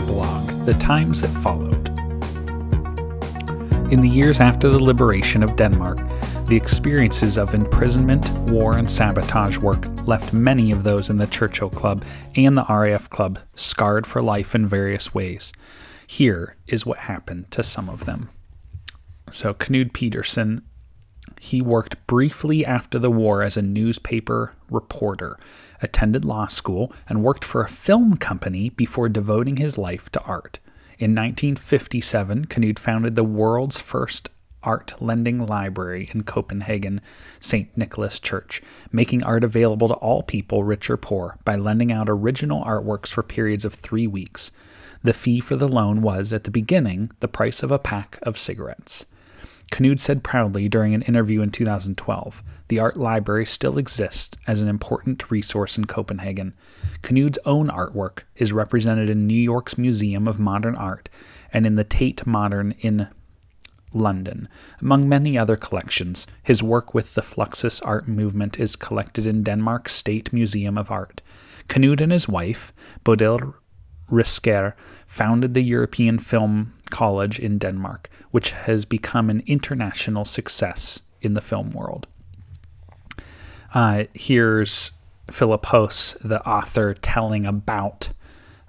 epilogue, the times that followed. In the years after the liberation of Denmark, the experiences of imprisonment, war, and sabotage work left many of those in the Churchill Club and the RAF Club scarred for life in various ways. Here is what happened to some of them. So, Knud Peterson, he worked briefly after the war as a newspaper reporter attended law school, and worked for a film company before devoting his life to art. In 1957, Canute founded the world's first art lending library in Copenhagen, St. Nicholas Church, making art available to all people, rich or poor, by lending out original artworks for periods of three weeks. The fee for the loan was, at the beginning, the price of a pack of cigarettes. Knud said proudly during an interview in 2012 the art library still exists as an important resource in Copenhagen. Knud's own artwork is represented in New York's Museum of Modern Art and in the Tate Modern in London. Among many other collections, his work with the Fluxus art movement is collected in Denmark's State Museum of Art. Knud and his wife, Bodil Risker, founded the European Film college in Denmark, which has become an international success in the film world. Uh, here's Philip Hose, the author, telling about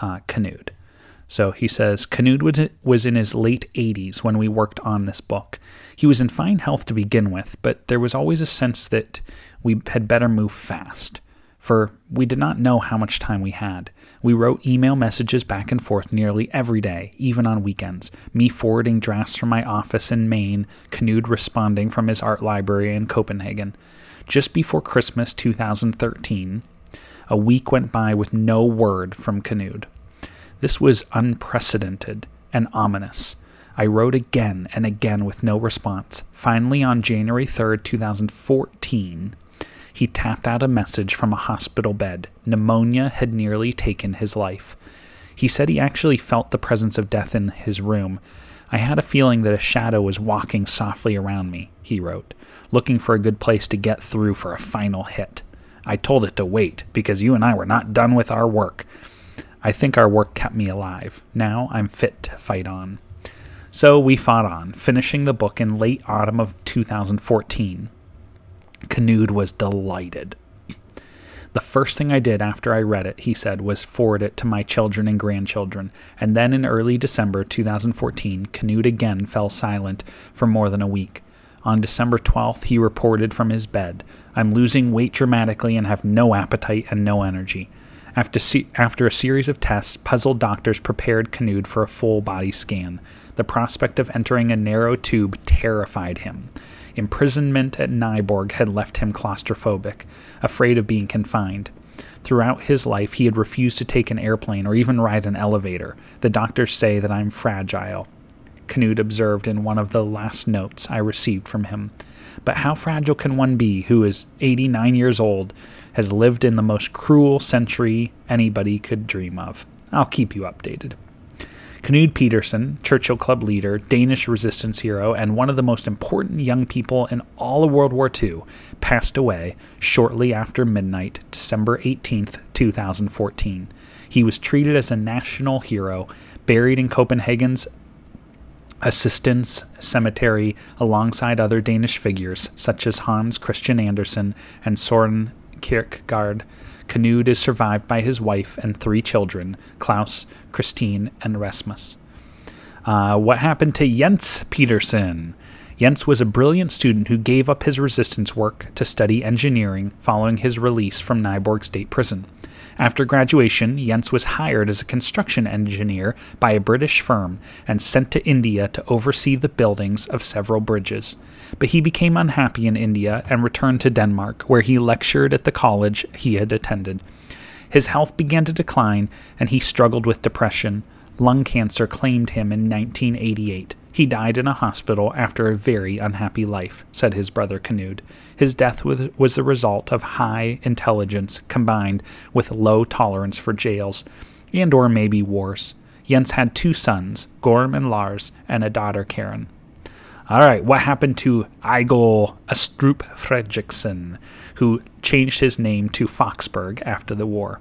uh, Canood. So he says Canood was, was in his late 80s when we worked on this book. He was in fine health to begin with, but there was always a sense that we had better move fast, for we did not know how much time we had. We wrote email messages back and forth nearly every day, even on weekends. Me forwarding drafts from my office in Maine, Canood responding from his art library in Copenhagen. Just before Christmas 2013, a week went by with no word from Canood. This was unprecedented and ominous. I wrote again and again with no response. Finally, on January 3rd, 2014, he tapped out a message from a hospital bed. Pneumonia had nearly taken his life. He said he actually felt the presence of death in his room. I had a feeling that a shadow was walking softly around me, he wrote, looking for a good place to get through for a final hit. I told it to wait, because you and I were not done with our work. I think our work kept me alive. Now I'm fit to fight on. So we fought on, finishing the book in late autumn of 2014. Canood was delighted. The first thing I did after I read it, he said, was forward it to my children and grandchildren. And then in early December 2014, Canute again fell silent for more than a week. On December 12th, he reported from his bed I'm losing weight dramatically and have no appetite and no energy. After, se- after a series of tests, puzzled doctors prepared Canute for a full body scan. The prospect of entering a narrow tube terrified him. Imprisonment at Nyborg had left him claustrophobic, afraid of being confined. Throughout his life, he had refused to take an airplane or even ride an elevator. The doctors say that I'm fragile. Knud observed in one of the last notes I received from him. But how fragile can one be who is 89 years old, has lived in the most cruel century anybody could dream of? I'll keep you updated. Knud Peterson, Churchill Club leader, Danish resistance hero, and one of the most important young people in all of World War II, passed away shortly after midnight, December 18, 2014. He was treated as a national hero, buried in Copenhagen's Assistance Cemetery alongside other Danish figures such as Hans Christian Andersen and Soren Kierkegaard. Canute is survived by his wife and three children, Klaus, Christine, and Rasmus. Uh, what happened to Jens Peterson? Jens was a brilliant student who gave up his resistance work to study engineering following his release from Nyborg State Prison. After graduation, Jens was hired as a construction engineer by a British firm and sent to India to oversee the buildings of several bridges. But he became unhappy in India and returned to Denmark, where he lectured at the college he had attended. His health began to decline, and he struggled with depression. Lung cancer claimed him in 1988. He died in a hospital after a very unhappy life, said his brother Canute. His death was, was the result of high intelligence combined with low tolerance for jails, and or maybe worse. Jens had two sons, Gorm and Lars, and a daughter, Karen. All right, what happened to Igel Astrup Fredriksson, who changed his name to Foxburg after the war?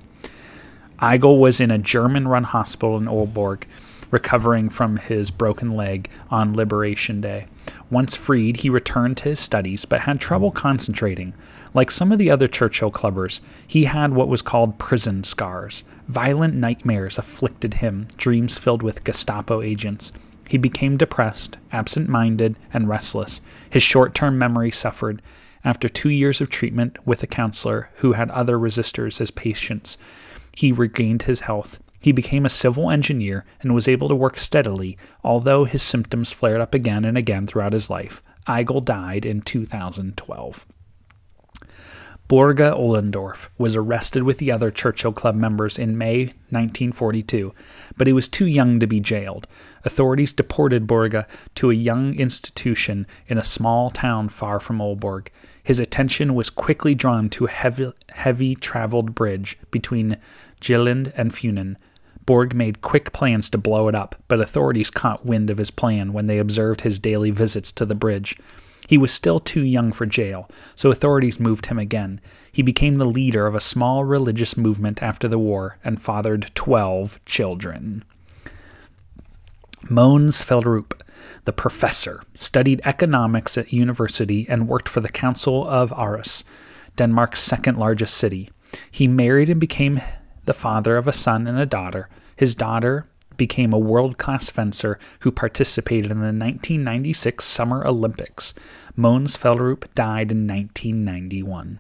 Igel was in a German run hospital in Olborg recovering from his broken leg on Liberation Day. Once freed, he returned to his studies but had trouble concentrating. Like some of the other Churchill clubbers, he had what was called prison scars. Violent nightmares afflicted him, dreams filled with Gestapo agents. He became depressed, absent minded, and restless. His short term memory suffered. After two years of treatment with a counselor who had other resistors as patients, he regained his health. He became a civil engineer and was able to work steadily, although his symptoms flared up again and again throughout his life. Eigel died in 2012. Borga Ollendorf was arrested with the other Churchill Club members in May 1942, but he was too young to be jailed. Authorities deported Borga to a young institution in a small town far from Olborg. His attention was quickly drawn to a heavy, heavy traveled bridge between Jylland and Funen, Borg made quick plans to blow it up, but authorities caught wind of his plan when they observed his daily visits to the bridge. He was still too young for jail, so authorities moved him again. He became the leader of a small religious movement after the war and fathered 12 children. Mons Feldrup, the professor, studied economics at university and worked for the Council of Aarhus, Denmark's second largest city. He married and became the father of a son and a daughter. His daughter became a world class fencer who participated in the 1996 Summer Olympics. Mons Felderup died in 1991.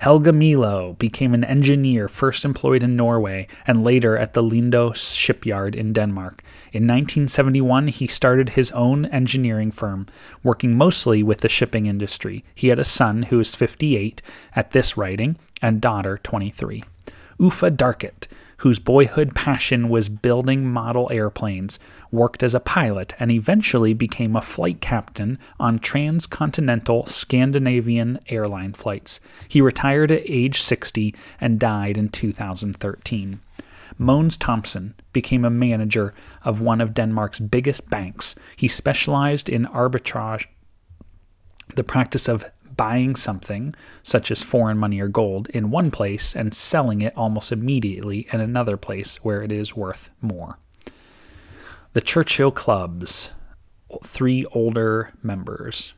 Helga Milo became an engineer first employed in Norway and later at the Lindo shipyard in Denmark. In 1971, he started his own engineering firm, working mostly with the shipping industry. He had a son who is 58 at this writing and daughter 23. Ufa Darkett, whose boyhood passion was building model airplanes, worked as a pilot, and eventually became a flight captain on transcontinental Scandinavian airline flights. He retired at age 60 and died in 2013. Mones Thompson became a manager of one of Denmark's biggest banks. He specialized in arbitrage, the practice of buying something, such as foreign money or gold, in one place and selling it almost immediately in another place where it is worth more. The Churchill Club's three older members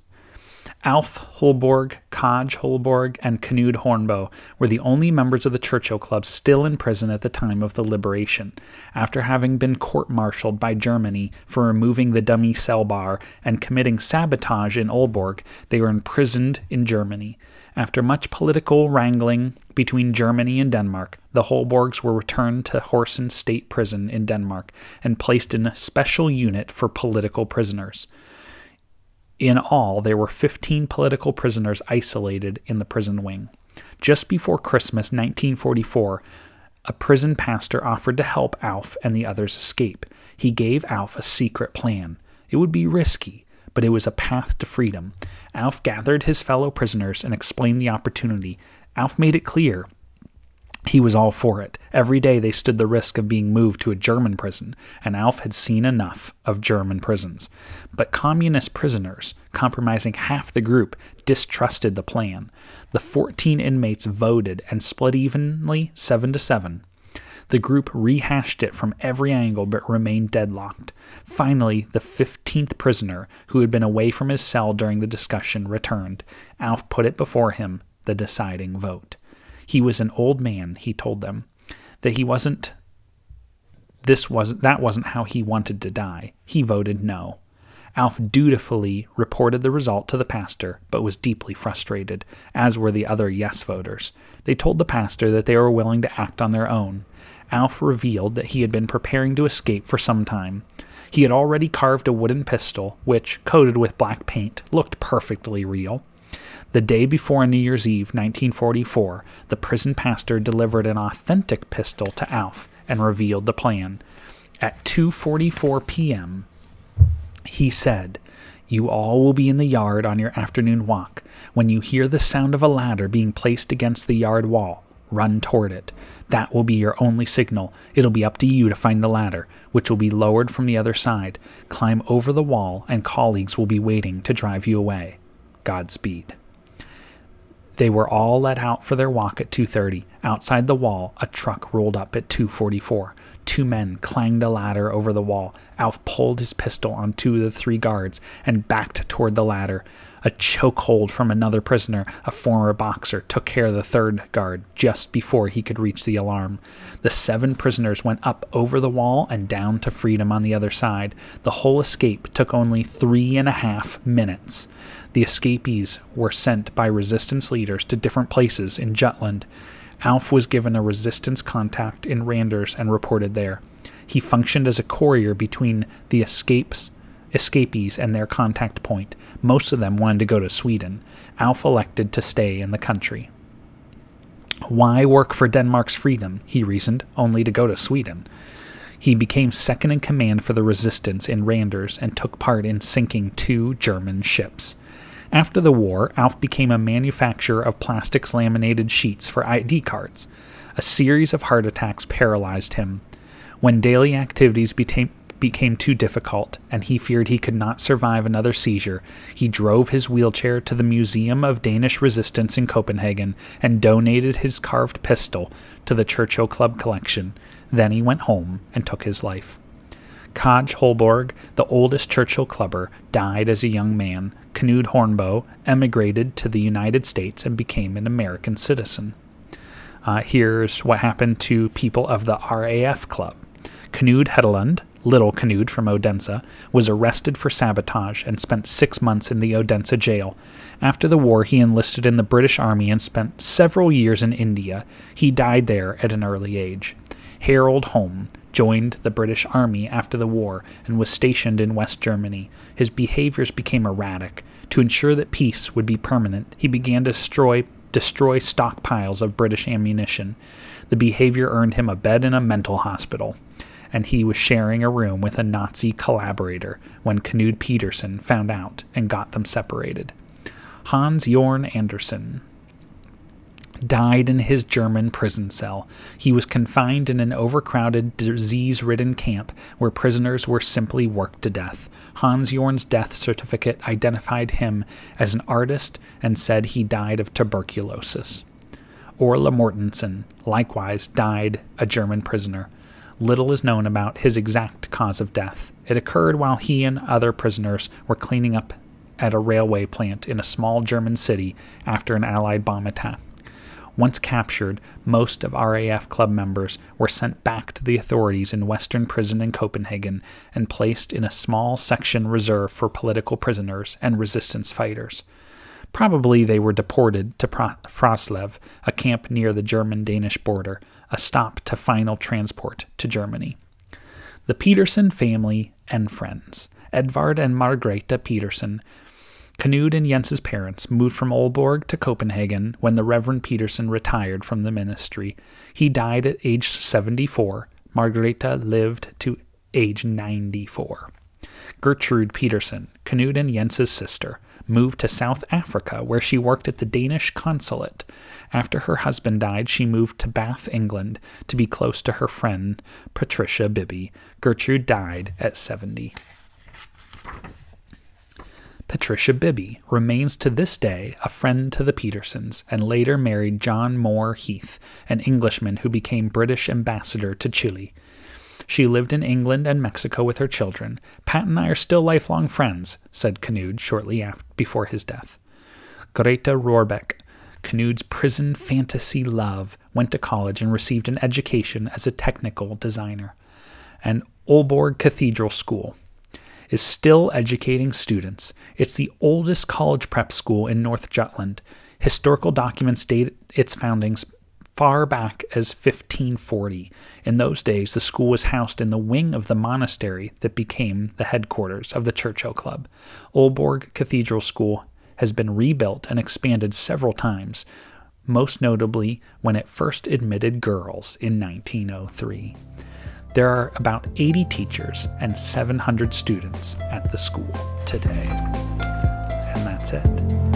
Alf Holborg, Kaj Holborg, and Knud Hornbo were the only members of the Churchill Club still in prison at the time of the liberation, after having been court martialed by Germany for removing the dummy cell bar and committing sabotage in Olborg. They were imprisoned in Germany. After much political wrangling between Germany and Denmark, the Holborgs were returned to Horsens State Prison in Denmark and placed in a special unit for political prisoners. In all, there were 15 political prisoners isolated in the prison wing. Just before Christmas 1944, a prison pastor offered to help Alf and the others escape. He gave Alf a secret plan. It would be risky, but it was a path to freedom. Alf gathered his fellow prisoners and explained the opportunity. Alf made it clear he was all for it. Every day they stood the risk of being moved to a German prison, and Alf had seen enough of German prisons. But communist prisoners, compromising half the group, distrusted the plan. The 14 inmates voted and split evenly 7 to 7. The group rehashed it from every angle but remained deadlocked. Finally, the 15th prisoner, who had been away from his cell during the discussion, returned. Alf put it before him, the deciding vote. He was an old man, he told them, that he wasn't this wasn't that wasn't how he wanted to die. He voted no. Alf dutifully reported the result to the pastor, but was deeply frustrated, as were the other yes voters. They told the pastor that they were willing to act on their own. Alf revealed that he had been preparing to escape for some time. He had already carved a wooden pistol, which, coated with black paint, looked perfectly real. The day before New Year's Eve 1944, the prison pastor delivered an authentic pistol to Alf and revealed the plan. At 2:44 p.m., he said, "You all will be in the yard on your afternoon walk. When you hear the sound of a ladder being placed against the yard wall, run toward it. That will be your only signal. It'll be up to you to find the ladder, which will be lowered from the other side. Climb over the wall, and colleagues will be waiting to drive you away. Godspeed." They were all let out for their walk at 2:30. Outside the wall, a truck rolled up at 2:44. Two men clanged a ladder over the wall. Alf pulled his pistol on two of the three guards and backed toward the ladder. A chokehold from another prisoner, a former boxer, took care of the third guard just before he could reach the alarm. The seven prisoners went up over the wall and down to freedom on the other side. The whole escape took only three and a half minutes. The escapees were sent by resistance leaders to different places in Jutland. Alf was given a resistance contact in Randers and reported there. He functioned as a courier between the escapes escapees and their contact point. Most of them wanted to go to Sweden. Alf elected to stay in the country. Why work for Denmark's freedom, he reasoned, only to go to Sweden? He became second in command for the resistance in Randers and took part in sinking two German ships. After the war, Alf became a manufacturer of plastics laminated sheets for ID cards. A series of heart attacks paralyzed him. When daily activities became, became too difficult, and he feared he could not survive another seizure, he drove his wheelchair to the Museum of Danish Resistance in Copenhagen and donated his carved pistol to the Churchill Club collection. Then he went home and took his life. Kaj Holborg, the oldest Churchill clubber, died as a young man. Knud Hornbow emigrated to the United States and became an American citizen. Uh, here's what happened to people of the RAF Club. Knud Hedeland, Little Canute from Odensa, was arrested for sabotage and spent six months in the Odensa jail. After the war, he enlisted in the British Army and spent several years in India. He died there at an early age. Harold Holm joined the British Army after the war and was stationed in West Germany. His behaviors became erratic. To ensure that peace would be permanent, he began to destroy, destroy stockpiles of British ammunition. The behavior earned him a bed in a mental hospital and he was sharing a room with a Nazi collaborator when Knud Peterson found out and got them separated. Hans Jorn Andersen died in his German prison cell. He was confined in an overcrowded, disease ridden camp where prisoners were simply worked to death. Hans Jorn's death certificate identified him as an artist and said he died of tuberculosis. Orla Mortensen likewise died a German prisoner little is known about his exact cause of death. It occurred while he and other prisoners were cleaning up at a railway plant in a small German city after an Allied bomb attack. Once captured, most of RAF club members were sent back to the authorities in Western Prison in Copenhagen and placed in a small section reserved for political prisoners and resistance fighters. Probably they were deported to Froslev, a camp near the German Danish border, a stop to final transport to Germany. The Peterson family and friends, Edvard and Margrethe Peterson, Knud and Jens's parents moved from Aalborg to Copenhagen when the Reverend Peterson retired from the ministry. He died at age 74. Margareta lived to age 94. Gertrude Peterson, Knud and Jens's sister, moved to South Africa, where she worked at the Danish consulate. After her husband died, she moved to Bath, England, to be close to her friend, Patricia Bibby. Gertrude died at 70. Patricia Bibby remains to this day a friend to the Petersons and later married John Moore Heath, an Englishman who became British ambassador to Chile. She lived in England and Mexico with her children. Pat and I are still lifelong friends, said Canood shortly after, before his death. Greta Rohrbeck, Canood's prison fantasy love, went to college and received an education as a technical designer. And Olborg Cathedral School is still educating students. It's the oldest college prep school in North Jutland. Historical documents date its foundings far back as 1540. In those days, the school was housed in the wing of the monastery that became the headquarters of the Churchill Club. Olborg Cathedral School has been rebuilt and expanded several times, most notably when it first admitted girls in 1903. There are about 80 teachers and 700 students at the school today. And that's it.